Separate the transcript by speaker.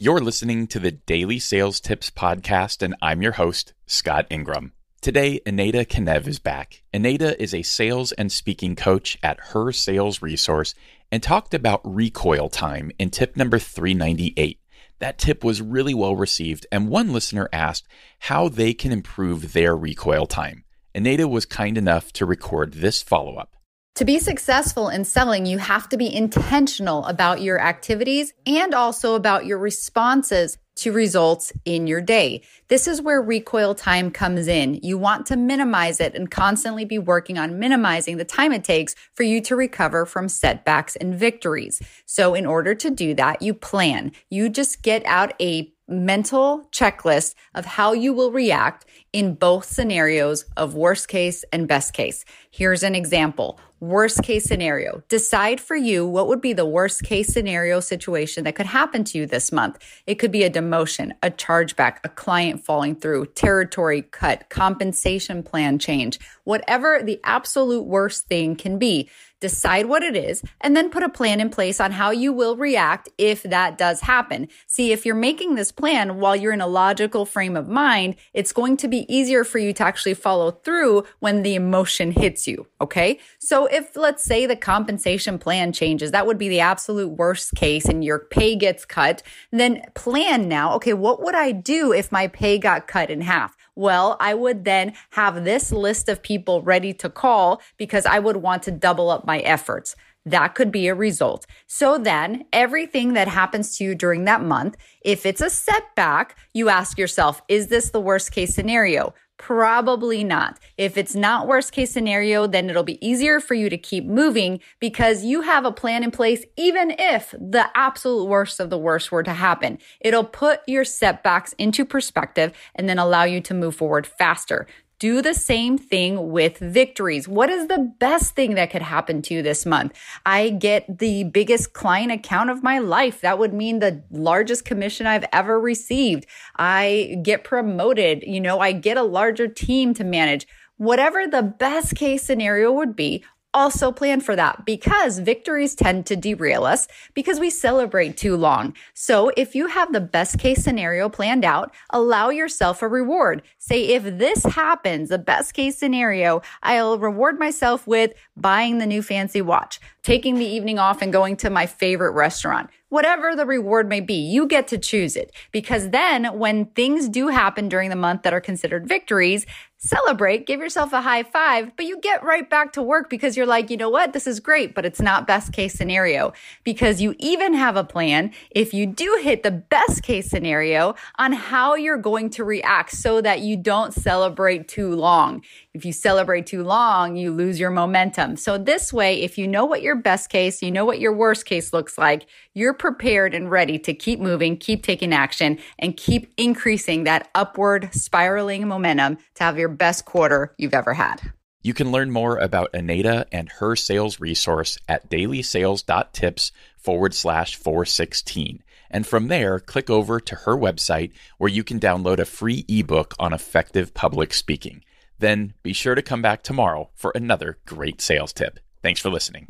Speaker 1: You're listening to the Daily Sales Tips Podcast, and I'm your host, Scott Ingram. Today, Aneda Kenev is back. Aneda is a sales and speaking coach at Her Sales Resource and talked about recoil time in tip number 398. That tip was really well received, and one listener asked how they can improve their recoil time. Aneda was kind enough to record this follow up.
Speaker 2: To be successful in selling, you have to be intentional about your activities and also about your responses to results in your day. This is where recoil time comes in. You want to minimize it and constantly be working on minimizing the time it takes for you to recover from setbacks and victories. So in order to do that, you plan. You just get out a mental checklist of how you will react in both scenarios of worst case and best case. Here's an example worst case scenario. Decide for you what would be the worst case scenario situation that could happen to you this month. It could be a demotion, a chargeback, a client falling through, territory cut, compensation plan change, whatever the absolute worst thing can be. Decide what it is and then put a plan in place on how you will react if that does happen. See, if you're making this plan while you're in a logical frame of mind, it's going to be easier for you to actually follow through when the emotion hits you. Okay. So if let's say the compensation plan changes, that would be the absolute worst case and your pay gets cut, then plan now, okay, what would I do if my pay got cut in half? Well, I would then have this list of people ready to call because I would want to double up my efforts. That could be a result. So then, everything that happens to you during that month, if it's a setback, you ask yourself, is this the worst case scenario? Probably not. If it's not worst case scenario, then it'll be easier for you to keep moving because you have a plan in place, even if the absolute worst of the worst were to happen. It'll put your setbacks into perspective and then allow you to move forward faster. Do the same thing with victories. What is the best thing that could happen to you this month? I get the biggest client account of my life. That would mean the largest commission I've ever received. I get promoted. You know, I get a larger team to manage whatever the best case scenario would be, also plan for that because victories tend to derail us because we celebrate too long. So if you have the best case scenario planned out, allow yourself a reward. Say, if this happens, the best case scenario, I'll reward myself with buying the new fancy watch, taking the evening off and going to my favorite restaurant whatever the reward may be, you get to choose it. Because then when things do happen during the month that are considered victories, celebrate, give yourself a high five, but you get right back to work because you're like, you know what? This is great, but it's not best case scenario because you even have a plan if you do hit the best case scenario on how you're going to react so that you don't celebrate too long. If you celebrate too long, you lose your momentum. So this way, if you know what your best case, you know what your worst case looks like, you're prepared and ready to keep moving, keep taking action, and keep increasing that upward spiraling momentum to have your best quarter you've ever had.
Speaker 1: You can learn more about Aneta and her sales resource at dailysales.tips forward slash 416. And from there, click over to her website where you can download a free ebook on effective public speaking. Then be sure to come back tomorrow for another great sales tip. Thanks for listening.